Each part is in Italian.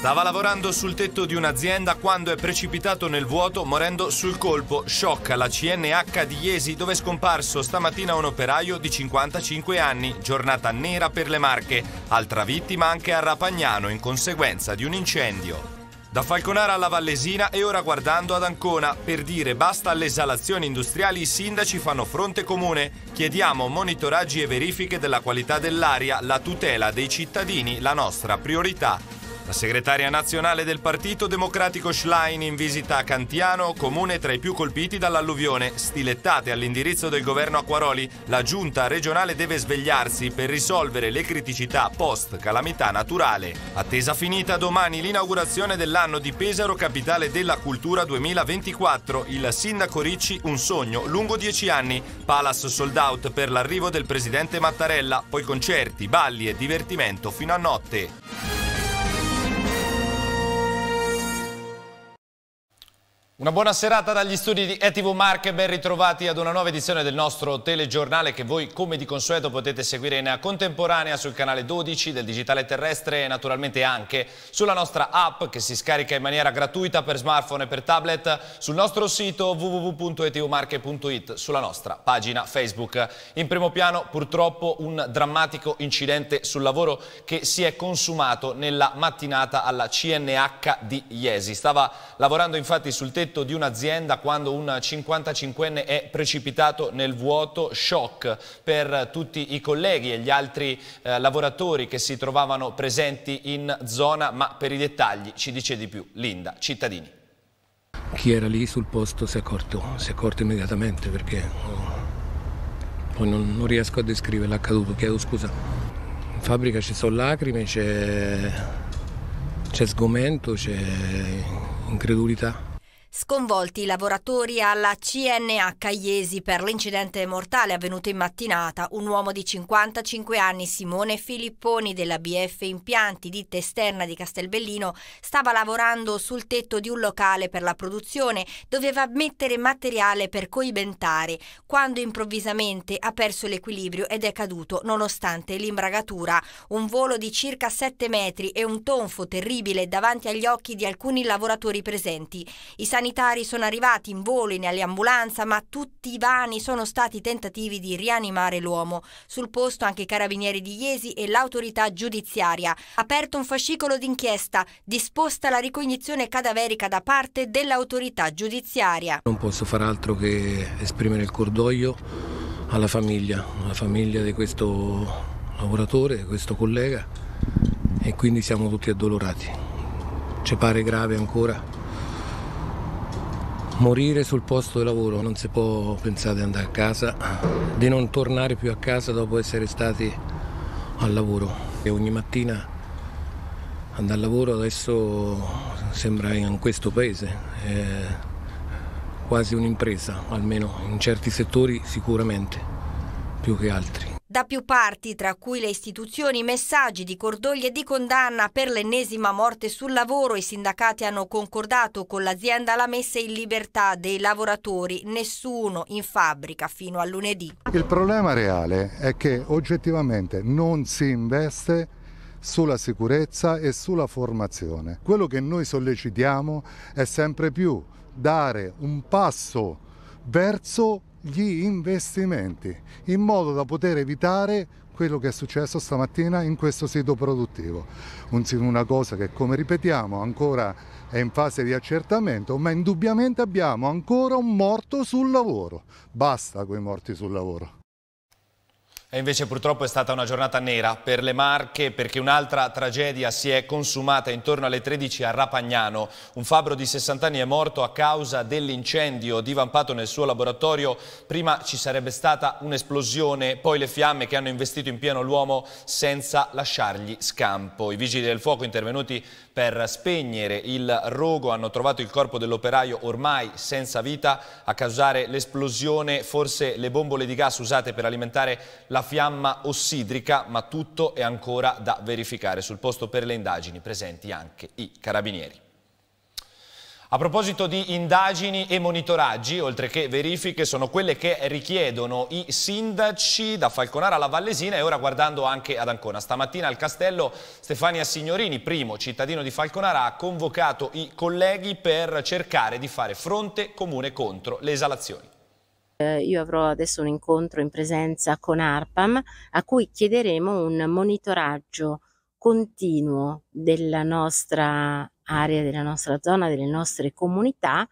Stava lavorando sul tetto di un'azienda quando è precipitato nel vuoto morendo sul colpo. Shock alla CNH di Iesi dove è scomparso stamattina un operaio di 55 anni. Giornata nera per le Marche. Altra vittima anche a Rapagnano in conseguenza di un incendio. Da Falconara alla Vallesina e ora guardando ad Ancona, per dire basta alle esalazioni industriali i sindaci fanno fronte comune. Chiediamo monitoraggi e verifiche della qualità dell'aria, la tutela dei cittadini, la nostra priorità. La segretaria nazionale del Partito Democratico Schlein in visita a Cantiano, comune tra i più colpiti dall'alluvione, stilettate all'indirizzo del governo Acquaroli, la giunta regionale deve svegliarsi per risolvere le criticità post calamità naturale. Attesa finita domani l'inaugurazione dell'anno di Pesaro Capitale della Cultura 2024, il sindaco Ricci un sogno lungo dieci anni, Palace sold out per l'arrivo del presidente Mattarella, poi concerti, balli e divertimento fino a notte. Una buona serata dagli studi di ETV Marche, ben ritrovati ad una nuova edizione del nostro telegiornale che voi come di consueto potete seguire in contemporanea sul canale 12 del Digitale Terrestre e naturalmente anche sulla nostra app che si scarica in maniera gratuita per smartphone e per tablet sul nostro sito www.etvmarche.it, sulla nostra pagina Facebook. In primo piano purtroppo un drammatico incidente sul lavoro che si è consumato nella mattinata alla CNH di Iesi. Stava lavorando infatti sul tetto diretto di un'azienda quando un 55enne è precipitato nel vuoto, shock per tutti i colleghi e gli altri eh, lavoratori che si trovavano presenti in zona, ma per i dettagli ci dice di più Linda Cittadini. Chi era lì sul posto si è accorto, si è accorto immediatamente perché oh, poi non, non riesco a descrivere l'accaduto, chiedo scusa. In fabbrica ci sono lacrime, c'è sgomento, c'è incredulità. Sconvolti i lavoratori alla CNH Iesi per l'incidente mortale avvenuto in mattinata. Un uomo di 55 anni, Simone Filipponi della BF Impianti, ditta esterna di Castelbellino, stava lavorando sul tetto di un locale per la produzione, doveva mettere materiale per coibentare, quando improvvisamente ha perso l'equilibrio ed è caduto nonostante l'imbragatura. Un volo di circa 7 metri e un tonfo terribile davanti agli occhi di alcuni lavoratori presenti. I sanitari sono arrivati in volo in all'ambulanza, ma tutti i vani sono stati tentativi di rianimare l'uomo. Sul posto anche i carabinieri di Iesi e l'autorità giudiziaria. Aperto un fascicolo d'inchiesta, disposta la ricognizione cadaverica da parte dell'autorità giudiziaria. Non posso far altro che esprimere il cordoglio alla famiglia, alla famiglia di questo lavoratore, di questo collega e quindi siamo tutti addolorati. Ci pare grave ancora morire sul posto di lavoro, non si può pensare di andare a casa, di non tornare più a casa dopo essere stati al lavoro. E ogni mattina andare al lavoro adesso sembra in questo paese quasi un'impresa, almeno in certi settori sicuramente, più che altri. Da più parti, tra cui le istituzioni, messaggi di cordoglio e di condanna per l'ennesima morte sul lavoro, i sindacati hanno concordato con l'azienda la messa in libertà dei lavoratori, nessuno in fabbrica fino a lunedì. Il problema reale è che oggettivamente non si investe sulla sicurezza e sulla formazione. Quello che noi sollecitiamo è sempre più dare un passo verso gli investimenti in modo da poter evitare quello che è successo stamattina in questo sito produttivo. Una cosa che, come ripetiamo, ancora è in fase di accertamento, ma indubbiamente abbiamo ancora un morto sul lavoro. Basta con i morti sul lavoro. E invece purtroppo è stata una giornata nera per le Marche perché un'altra tragedia si è consumata intorno alle 13 a Rapagnano. Un fabbro di 60 anni è morto a causa dell'incendio divampato nel suo laboratorio. Prima ci sarebbe stata un'esplosione, poi le fiamme che hanno investito in pieno l'uomo senza lasciargli scampo. I vigili del fuoco intervenuti per spegnere il rogo hanno trovato il corpo dell'operaio ormai senza vita a causare l'esplosione, forse le bombole di gas usate per alimentare la fiamma ossidrica, ma tutto è ancora da verificare sul posto per le indagini presenti anche i carabinieri. A proposito di indagini e monitoraggi, oltre che verifiche, sono quelle che richiedono i sindaci da Falconara alla Vallesina e ora guardando anche ad Ancona. Stamattina al castello Stefania Signorini, primo cittadino di Falconara, ha convocato i colleghi per cercare di fare fronte comune contro le esalazioni. Eh, io avrò adesso un incontro in presenza con ARPAM a cui chiederemo un monitoraggio continuo della nostra area, della nostra zona, delle nostre comunità,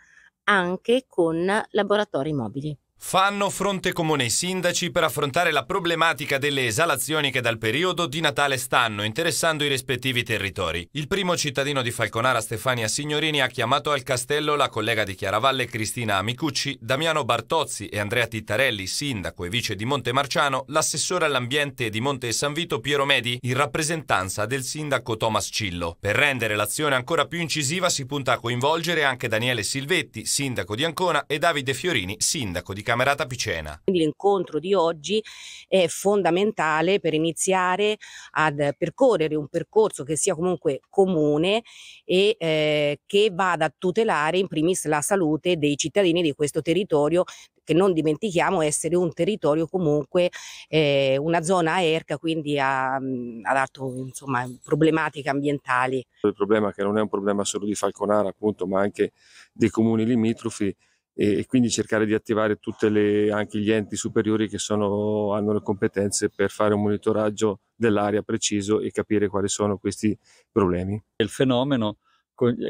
anche con laboratori mobili. Fanno fronte comune i sindaci per affrontare la problematica delle esalazioni che dal periodo di Natale stanno interessando i rispettivi territori. Il primo cittadino di Falconara Stefania Signorini ha chiamato al castello la collega di Chiaravalle Cristina Amicucci, Damiano Bartozzi e Andrea Tittarelli, sindaco e vice di Montemarciano, l'assessore all'ambiente di Monte San Vito Piero Medi in rappresentanza del sindaco Thomas Cillo. Per rendere l'azione ancora più incisiva si punta a coinvolgere anche Daniele Silvetti, sindaco di Ancona, e Davide Fiorini, sindaco di Camerata Picena. Quindi l'incontro di oggi è fondamentale per iniziare ad percorrere un percorso che sia comunque comune e eh, che vada a tutelare in primis la salute dei cittadini di questo territorio che non dimentichiamo essere un territorio comunque eh, una zona erca, quindi a, ad alto insomma, problematiche ambientali. Il problema che non è un problema solo di Falconara, appunto, ma anche dei comuni limitrofi e, quindi cercare di attivare tutte anche gli enti superiori che sono, hanno le competenze per fare un monitoraggio dell'area preciso e capire quali sono questi problemi. Il fenomeno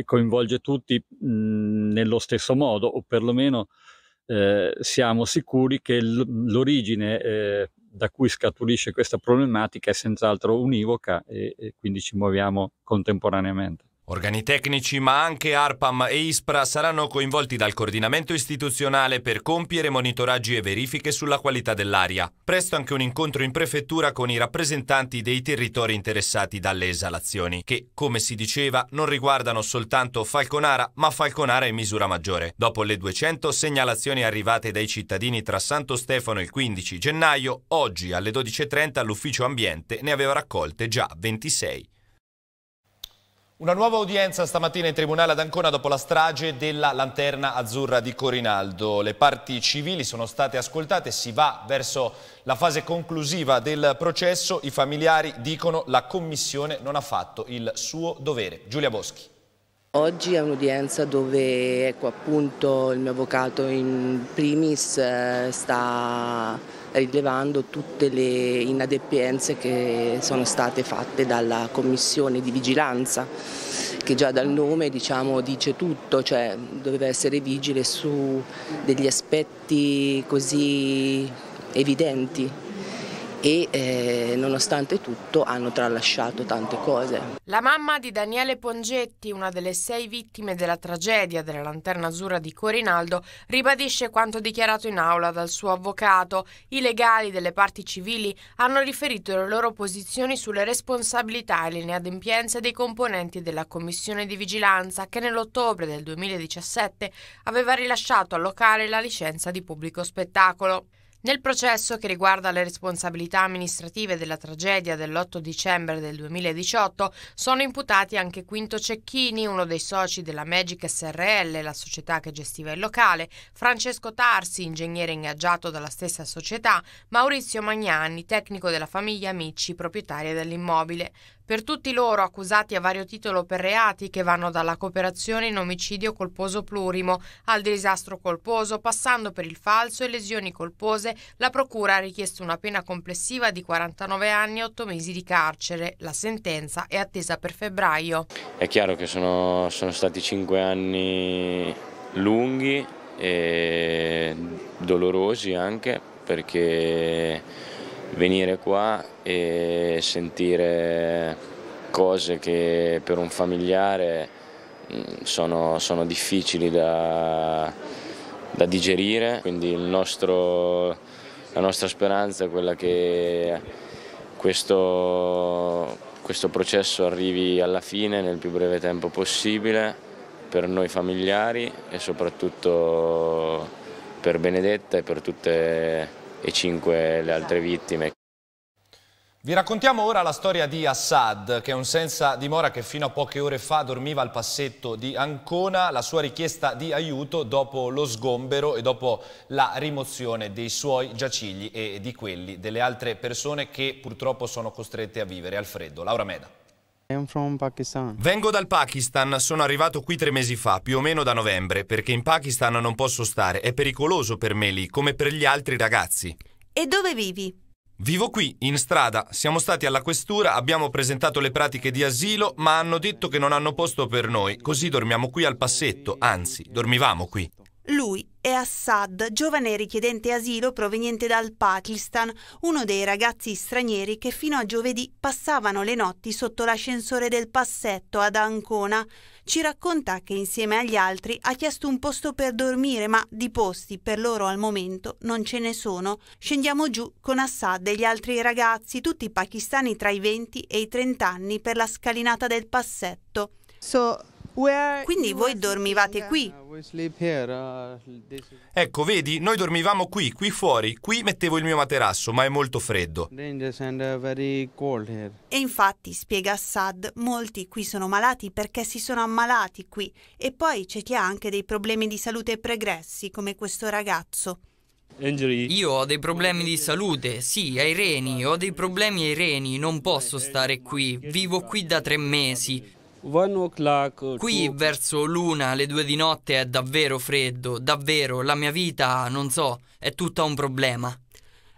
coinvolge tutti mh, nello stesso modo o perlomeno eh, siamo sicuri che l'origine eh, da cui scaturisce questa problematica è senz'altro univoca e, e quindi ci muoviamo contemporaneamente. Organi tecnici, ma anche ARPAM e ISPRA saranno coinvolti dal coordinamento istituzionale per compiere monitoraggi e verifiche sulla qualità dell'aria. Presto anche un incontro in prefettura con i rappresentanti dei territori interessati dalle esalazioni, che, come si diceva, non riguardano soltanto Falconara, ma Falconara in misura maggiore. Dopo le 200 segnalazioni arrivate dai cittadini tra Santo Stefano il 15 gennaio, oggi alle 12.30 l'Ufficio Ambiente ne aveva raccolte già 26. Una nuova udienza stamattina in tribunale ad Ancona dopo la strage della lanterna azzurra di Corinaldo. Le parti civili sono state ascoltate, si va verso la fase conclusiva del processo. I familiari dicono che la commissione non ha fatto il suo dovere. Giulia Boschi. Oggi è un'udienza dove ecco, appunto, il mio avvocato in primis eh, sta rilevando tutte le inadempienze che sono state fatte dalla commissione di vigilanza che già dal nome diciamo, dice tutto, cioè doveva essere vigile su degli aspetti così evidenti e eh, nonostante tutto hanno tralasciato tante cose. La mamma di Daniele Pongetti, una delle sei vittime della tragedia della Lanterna Azzurra di Corinaldo, ribadisce quanto dichiarato in aula dal suo avvocato. I legali delle parti civili hanno riferito le loro posizioni sulle responsabilità e le inadempienze dei componenti della commissione di vigilanza che nell'ottobre del 2017 aveva rilasciato al locale la licenza di pubblico spettacolo. Nel processo che riguarda le responsabilità amministrative della tragedia dell'8 dicembre del 2018 sono imputati anche Quinto Cecchini, uno dei soci della Magic SRL, la società che gestiva il locale, Francesco Tarsi, ingegnere ingaggiato dalla stessa società, Maurizio Magnani, tecnico della famiglia Amici, proprietaria dell'immobile per tutti loro accusati a vario titolo per reati che vanno dalla cooperazione in omicidio colposo plurimo al disastro colposo, passando per il falso e lesioni colpose, la Procura ha richiesto una pena complessiva di 49 anni e 8 mesi di carcere. La sentenza è attesa per febbraio. È chiaro che sono, sono stati 5 anni lunghi e dolorosi anche perché venire qua e sentire cose che per un familiare mm, sono, sono difficili da, da, digerire, quindi nostro, la nostra speranza è quella che questo, questo processo arrivi alla fine nel più breve tempo possibile per noi familiari e soprattutto per Benedetta e per tutte e 5 le altre esatto. vittime. Vi raccontiamo ora la storia di Assad, che è un senza dimora che fino a poche ore fa dormiva al passetto di Ancona, la sua richiesta di aiuto dopo lo sgombero e dopo la rimozione dei suoi giacigli e di quelli delle altre persone che purtroppo sono costrette a vivere al freddo. Laura Meda. Vengo dal Pakistan, sono arrivato qui tre mesi fa, più o meno da novembre, perché in Pakistan non posso stare, è pericoloso per me lì, come per gli altri ragazzi. E dove vivi? Vivo qui, in strada. Siamo stati alla questura, abbiamo presentato le pratiche di asilo, ma hanno detto che non hanno posto per noi, così dormiamo qui al passetto, anzi, dormivamo qui. Lui è Assad, giovane richiedente asilo proveniente dal Pakistan, uno dei ragazzi stranieri che fino a giovedì passavano le notti sotto l'ascensore del passetto ad Ancona. Ci racconta che insieme agli altri ha chiesto un posto per dormire, ma di posti per loro al momento non ce ne sono. Scendiamo giù con Assad e gli altri ragazzi, tutti pakistani tra i 20 e i 30 anni, per la scalinata del passetto. So quindi voi dormivate qui. Uh, ecco, vedi, noi dormivamo qui, qui fuori. Qui mettevo il mio materasso, ma è molto freddo. Uh, e infatti, spiega Assad, molti qui sono malati perché si sono ammalati qui. E poi c'è chi ha anche dei problemi di salute pregressi, come questo ragazzo. Io ho dei problemi di salute, sì, ai reni, ho dei problemi ai reni, non posso stare qui, vivo qui da tre mesi. Uh, Qui verso l'una, le due di notte è davvero freddo, davvero, la mia vita, non so, è tutta un problema.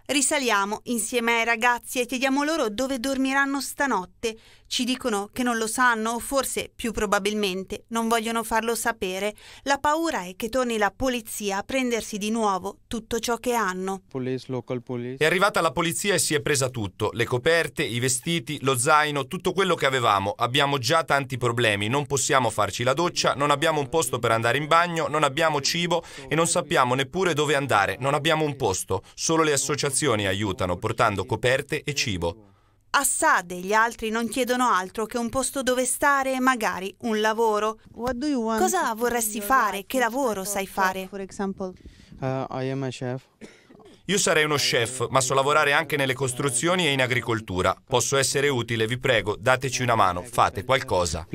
Risaliamo insieme ai ragazzi e chiediamo loro dove dormiranno stanotte. Ci dicono che non lo sanno o forse, più probabilmente, non vogliono farlo sapere. La paura è che torni la polizia a prendersi di nuovo tutto ciò che hanno. Police, police. È arrivata la polizia e si è presa tutto. Le coperte, i vestiti, lo zaino, tutto quello che avevamo. Abbiamo già tanti problemi. Non possiamo farci la doccia, non abbiamo un posto per andare in bagno, non abbiamo cibo e non sappiamo neppure dove andare. Non abbiamo un posto. Solo le associazioni associazioni aiutano portando coperte e cibo. Assad e gli altri non chiedono altro che un posto dove stare e magari un lavoro. Cosa vorresti fare? Che lavoro sai fare? Uh, Io sarei uno chef, ma so lavorare anche nelle costruzioni e in agricoltura. Posso essere utile, vi prego, dateci una mano, fate qualcosa.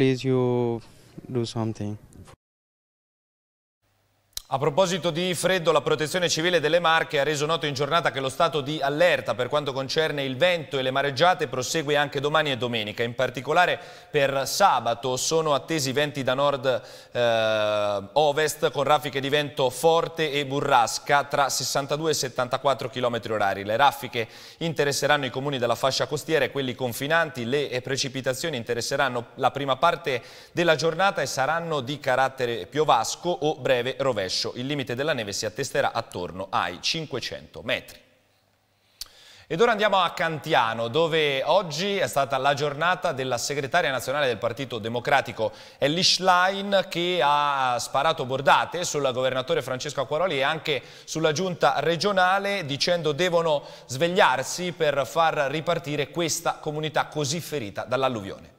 A proposito di freddo, la Protezione Civile delle Marche ha reso noto in giornata che lo stato di allerta per quanto concerne il vento e le mareggiate prosegue anche domani e domenica. In particolare per sabato sono attesi venti da nord-ovest eh, con raffiche di vento forte e burrasca tra 62 e 74 km orari. Le raffiche interesseranno i comuni della fascia costiera e quelli confinanti. Le precipitazioni interesseranno la prima parte della giornata e saranno di carattere piovasco o breve rovescio rovescio il limite della neve si attesterà attorno ai 500 metri. Ed ora andiamo a Cantiano, dove oggi è stata la giornata della segretaria nazionale del Partito Democratico Ellie Schlein che ha sparato bordate sul governatore Francesco Acquaroli e anche sulla giunta regionale dicendo devono svegliarsi per far ripartire questa comunità così ferita dall'alluvione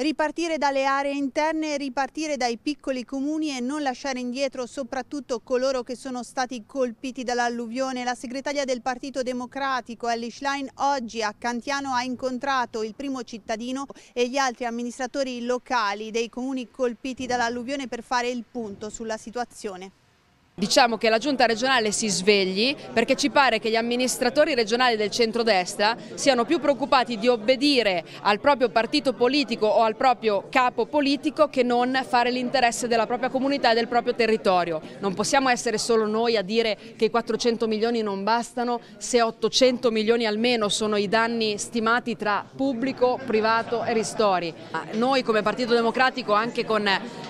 ripartire dalle aree interne, ripartire dai piccoli comuni e non lasciare indietro soprattutto coloro che sono stati colpiti dall'alluvione. La segretaria del Partito Democratico, Ellie Schlein, oggi a Cantiano ha incontrato il primo cittadino e gli altri amministratori locali dei comuni colpiti dall'alluvione per fare il punto sulla situazione. Diciamo che la giunta regionale si svegli perché ci pare che gli amministratori regionali del centrodestra siano più preoccupati di obbedire al proprio partito politico o al proprio capo politico che non fare l'interesse della propria comunità e del proprio territorio. Non possiamo essere solo noi a dire che i 400 milioni non bastano se 800 milioni almeno sono i danni stimati tra pubblico, privato e ristori. Noi come Partito Democratico anche con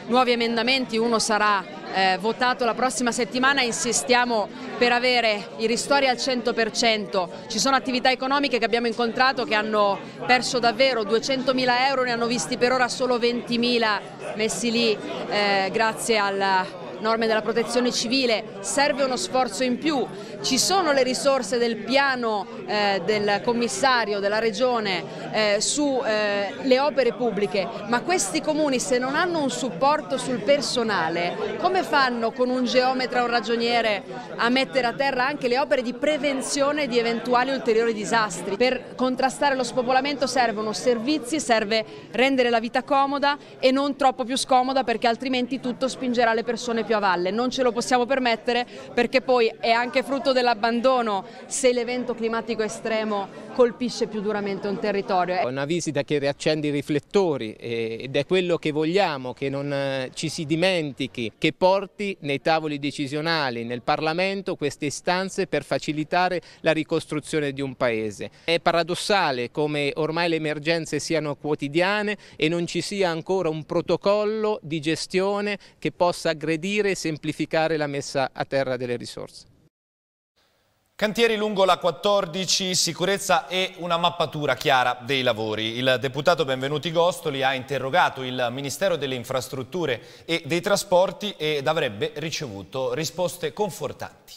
nuovi emendamenti uno sarà eh, votato la prossima settimana, insistiamo per avere i ristori al 100%. Ci sono attività economiche che abbiamo incontrato che hanno perso davvero 200.000 euro, ne hanno visti per ora solo 20.000 messi lì eh, grazie alla norme della protezione civile, serve uno sforzo in più, ci sono le risorse del piano eh, del commissario della regione eh, sulle eh, opere pubbliche, ma questi comuni se non hanno un supporto sul personale, come fanno con un geometra o un ragioniere a mettere a terra anche le opere di prevenzione di eventuali ulteriori disastri? Per contrastare lo spopolamento servono servizi, serve rendere la vita comoda e non troppo più scomoda perché altrimenti tutto spingerà le persone più esempio a valle, non ce lo possiamo permettere perché poi è anche frutto dell'abbandono se l'evento climatico estremo colpisce più duramente un territorio. È una visita che riaccende i riflettori ed è quello che vogliamo, che non eh, ci si dimentichi, che porti nei tavoli decisionali, nel Parlamento, queste istanze per facilitare la ricostruzione di un paese. È paradossale come ormai le emergenze siano quotidiane e non ci sia ancora un protocollo di gestione che possa aggredire snellire e semplificare la messa a terra delle risorse. Cantieri lungo la 14, sicurezza e una mappatura chiara dei lavori. Il deputato Benvenuti Gostoli ha interrogato il Ministero delle Infrastrutture e dei Trasporti ed avrebbe ricevuto risposte confortanti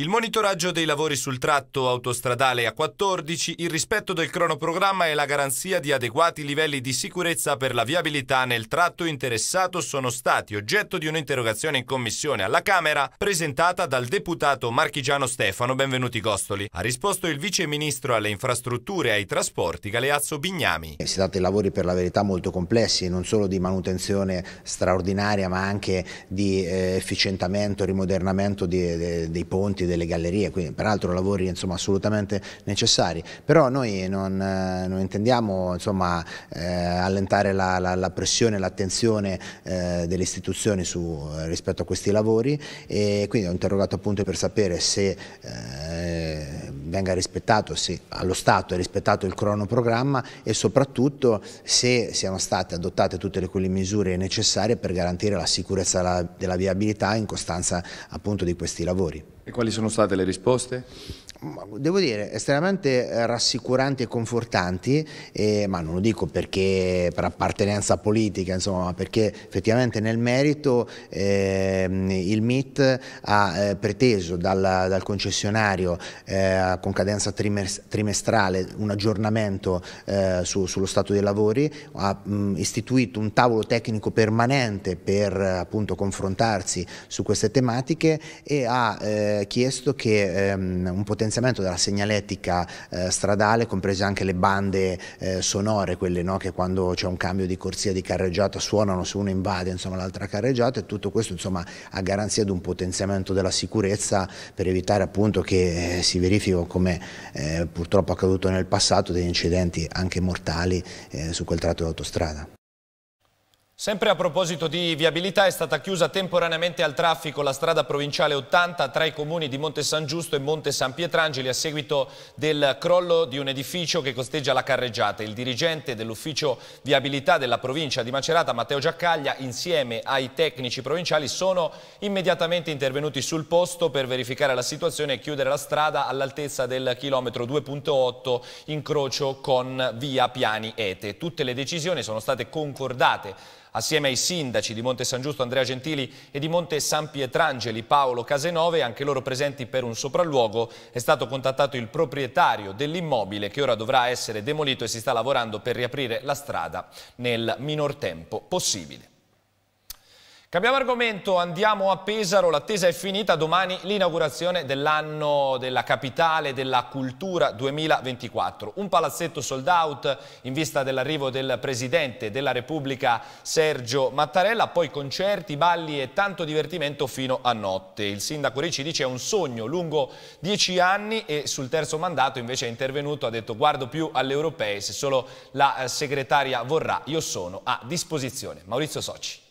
il monitoraggio dei lavori sul tratto autostradale A14, il rispetto del cronoprogramma e la garanzia di adeguati livelli di sicurezza per la viabilità nel tratto interessato sono stati oggetto di un'interrogazione in commissione alla Camera presentata dal deputato marchigiano Stefano Benvenuti Costoli. Ha risposto il vice ministro alle infrastrutture e ai trasporti Galeazzo Bignami. Si tratta di lavori per la verità molto complessi, non solo di manutenzione straordinaria ma anche di eh, efficientamento, rimodernamento eh, dei ponti delle gallerie, quindi peraltro lavori insomma, assolutamente necessari, però noi non, eh, non intendiamo insomma, eh, allentare la, la, la pressione, l'attenzione eh, delle istituzioni su, eh, rispetto a questi lavori e quindi ho interrogato appunto per sapere se eh, venga rispettato, se allo Stato è rispettato il cronoprogramma e soprattutto se siano state adottate tutte le, quelle misure necessarie per garantire la sicurezza della, della viabilità in costanza appunto di questi lavori. E quali sono state le risposte? devo dire, estremamente eh, rassicuranti e confortanti, eh, ma non lo dico perché per appartenenza politica, insomma, ma perché effettivamente nel merito eh, il MIT ha eh, preteso dal, dal concessionario eh, con cadenza trimestrale un aggiornamento eh, su, sullo stato dei lavori, ha mh, mm, istituito un tavolo tecnico permanente per appunto confrontarsi su queste tematiche e ha chiesto che ehm, un potenziale potenziamento della segnaletica eh, stradale, comprese anche le bande eh, sonore, quelle no, che quando c'è un cambio di corsia di carreggiata suonano se uno invade l'altra carreggiata e tutto questo insomma, a garanzia di un potenziamento della sicurezza per evitare appunto, che eh, si verifichino come eh, purtroppo accaduto nel passato degli incidenti anche mortali eh, su quel tratto d'autostrada. Sempre a proposito di viabilità è stata chiusa temporaneamente al traffico la strada provinciale 80 tra i comuni di Monte San Giusto e Monte San Pietrangeli a seguito del crollo di un edificio che costeggia la carreggiata. Il dirigente dell'ufficio viabilità della provincia di Macerata, Matteo Giaccaglia, insieme ai tecnici provinciali sono immediatamente intervenuti sul posto per verificare la situazione e chiudere la strada all'altezza del chilometro 2.8 incrocio con via Piani Ete. Tutte le decisioni sono state concordate Assieme ai sindaci di Monte San Giusto Andrea Gentili e di Monte San Pietrangeli Paolo Casenove, anche loro presenti per un sopralluogo, è stato contattato il proprietario dell'immobile che ora dovrà essere demolito e si sta lavorando per riaprire la strada nel minor tempo possibile. Cambiamo argomento, andiamo a Pesaro, l'attesa è finita, domani l'inaugurazione dell'anno della capitale della cultura 2024. Un palazzetto sold out in vista dell'arrivo del Presidente della Repubblica Sergio Mattarella, poi concerti, balli e tanto divertimento fino a notte. Il sindaco Ricci dice è un sogno lungo dieci anni e sul terzo mandato invece è intervenuto, ha detto guardo più alle europee, se solo la eh, segretaria vorrà io sono a disposizione. Maurizio Soci.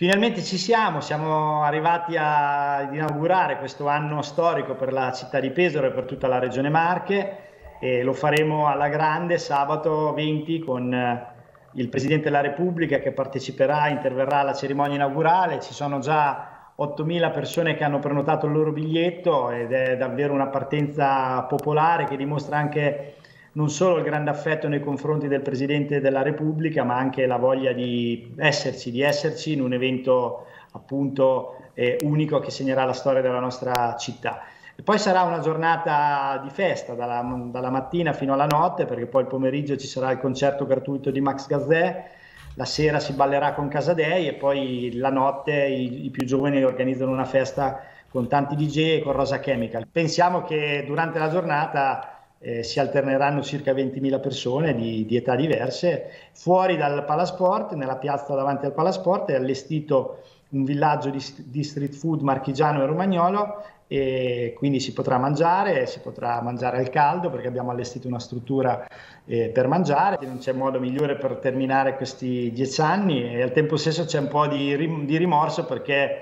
Finalmente ci siamo, siamo arrivati ad inaugurare questo anno storico per la città di Pesaro e per tutta la regione Marche e lo faremo alla grande sabato 20 con eh, il Presidente della Repubblica che parteciperà, interverrà alla cerimonia inaugurale, ci sono già 8.000 persone che hanno prenotato il loro biglietto ed è davvero una partenza popolare che dimostra anche non solo il grande affetto nei confronti del Presidente della Repubblica, ma anche la voglia di esserci, di esserci in un evento appunto eh, unico che segnerà la storia della nostra città. E poi sarà una giornata di festa dalla, dalla, mattina fino alla notte, perché poi il pomeriggio ci sarà il concerto gratuito di Max Gazzè, la sera si ballerà con Casadei e poi la notte i, i più giovani organizzano una festa con tanti DJ e con Rosa Chemical. Pensiamo che durante la giornata eh, si alterneranno circa 20.000 persone di, di, età diverse. Fuori dal Palasport, nella piazza davanti al Palasport, è allestito un villaggio di, di street food marchigiano e romagnolo e quindi si potrà mangiare, si potrà mangiare al caldo perché abbiamo allestito una struttura eh, per mangiare, non c'è modo migliore per terminare questi dieci anni e al tempo stesso c'è un po' di, di rimorso perché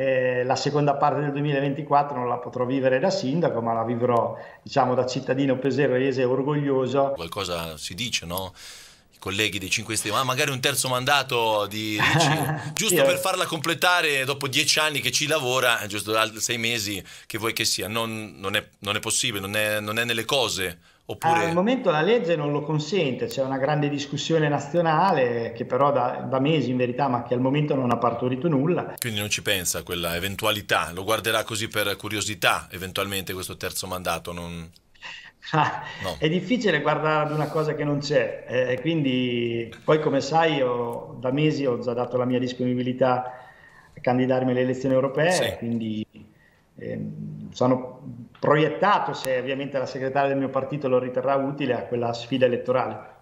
eh, la seconda parte del 2024 non la potrò vivere da sindaco, ma la vivrò diciamo, da cittadino pesero orgoglioso. Qualcosa si dice, no? I colleghi dei 5 Stelle, ma ah, magari un terzo mandato di, di giusto sì, per eh. farla completare dopo dieci anni che ci lavora, giusto sei mesi che vuoi che sia, non, non, è, non è, possibile, non è, non è nelle cose. Oppure... Al momento la legge non lo consente, c'è una grande discussione nazionale che però da, da, mesi in verità ma che al momento non ha partorito nulla. Quindi non ci pensa a quella eventualità, lo guarderà così per curiosità eventualmente questo terzo mandato? Non... Ah, no. È difficile guardare ad una cosa che non c'è, eh, quindi poi come sai io da mesi ho già dato la mia disponibilità a candidarmi alle elezioni europee, sì. quindi Ehm, sono proiettato, se ovviamente la segretaria del mio partito lo riterrà utile, a quella sfida elettorale.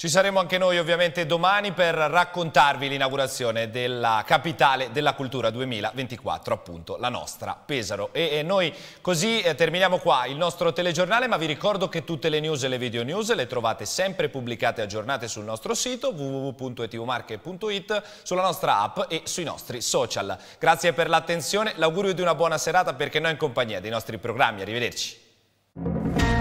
Ci saremo anche noi ovviamente domani per raccontarvi l'inaugurazione della capitale della cultura 2024, appunto la nostra Pesaro. E, e, noi così eh, terminiamo qua il nostro telegiornale, ma vi ricordo che tutte le news e le video news le trovate sempre pubblicate e aggiornate sul nostro sito www.etumarche.it, sulla nostra app e sui nostri social. Grazie per l'attenzione, l'augurio di una buona serata perché noi in compagnia dei nostri programmi. Arrivederci.